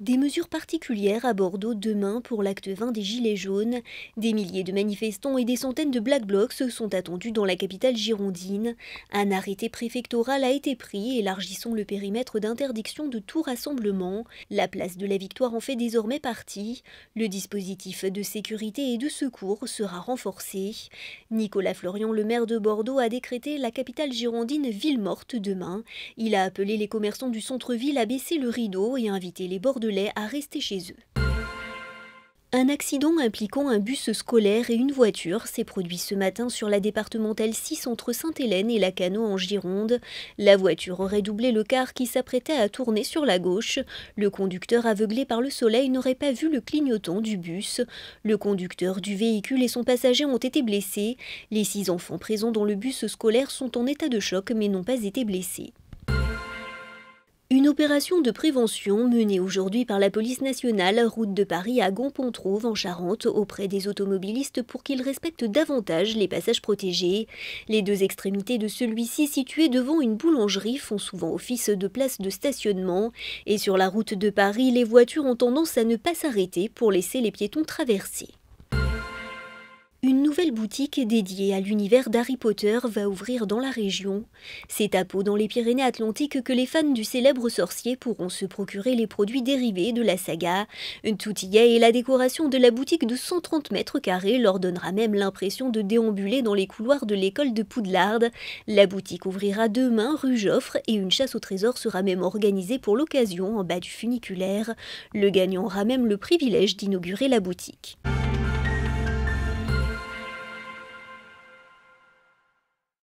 Des mesures particulières à Bordeaux demain pour l'acte 20 des Gilets jaunes. Des milliers de manifestants et des centaines de Black Blocs se sont attendus dans la capitale girondine. Un arrêté préfectoral a été pris, élargissant le périmètre d'interdiction de tout rassemblement. La place de la Victoire en fait désormais partie. Le dispositif de sécurité et de secours sera renforcé. Nicolas Florian, le maire de Bordeaux, a décrété la capitale girondine ville morte demain. Il a appelé les commerçants du centre-ville à baisser le rideau et invité les bordelais à rester chez eux. Un accident impliquant un bus scolaire et une voiture s'est produit ce matin sur la départementale 6 entre Sainte-Hélène et Lacanau en Gironde. La voiture aurait doublé le car qui s'apprêtait à tourner sur la gauche. Le conducteur aveuglé par le soleil n'aurait pas vu le clignotant du bus. Le conducteur du véhicule et son passager ont été blessés. Les six enfants présents dans le bus scolaire sont en état de choc mais n'ont pas été blessés. Une opération de prévention menée aujourd'hui par la police nationale, route de Paris à Gonpontrove en Charente, auprès des automobilistes pour qu'ils respectent davantage les passages protégés. Les deux extrémités de celui-ci, situées devant une boulangerie, font souvent office de place de stationnement. Et sur la route de Paris, les voitures ont tendance à ne pas s'arrêter pour laisser les piétons traverser. Une nouvelle boutique dédiée à l'univers d'Harry Potter va ouvrir dans la région. C'est à Pau, dans les Pyrénées-Atlantiques, que les fans du célèbre sorcier pourront se procurer les produits dérivés de la saga. Tout y est et la décoration de la boutique de 130 mètres carrés leur donnera même l'impression de déambuler dans les couloirs de l'école de Poudlard. La boutique ouvrira demain rue Joffre et une chasse au trésor sera même organisée pour l'occasion en bas du funiculaire. Le gagnant aura même le privilège d'inaugurer la boutique.